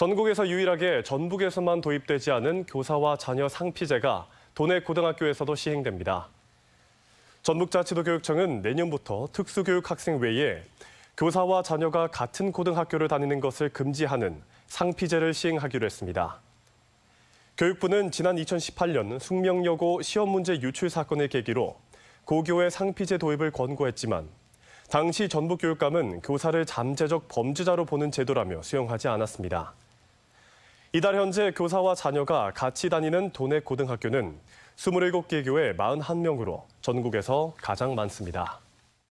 전국에서 유일하게 전북에서만 도입되지 않은 교사와 자녀 상피제가 도내 고등학교에서도 시행됩니다. 전북자치도교육청은 내년부터 특수교육 학생 외에 교사와 자녀가 같은 고등학교를 다니는 것을 금지하는 상피제를 시행하기로 했습니다. 교육부는 지난 2018년 숙명여고 시험 문제 유출 사건을 계기로 고교의 상피제 도입을 권고했지만 당시 전북교육감은 교사를 잠재적 범죄자로 보는 제도라며 수용하지 않았습니다. 이달 현재 교사와 자녀가 같이 다니는 도내 고등학교는 27개 교에 41명으로 전국에서 가장 많습니다.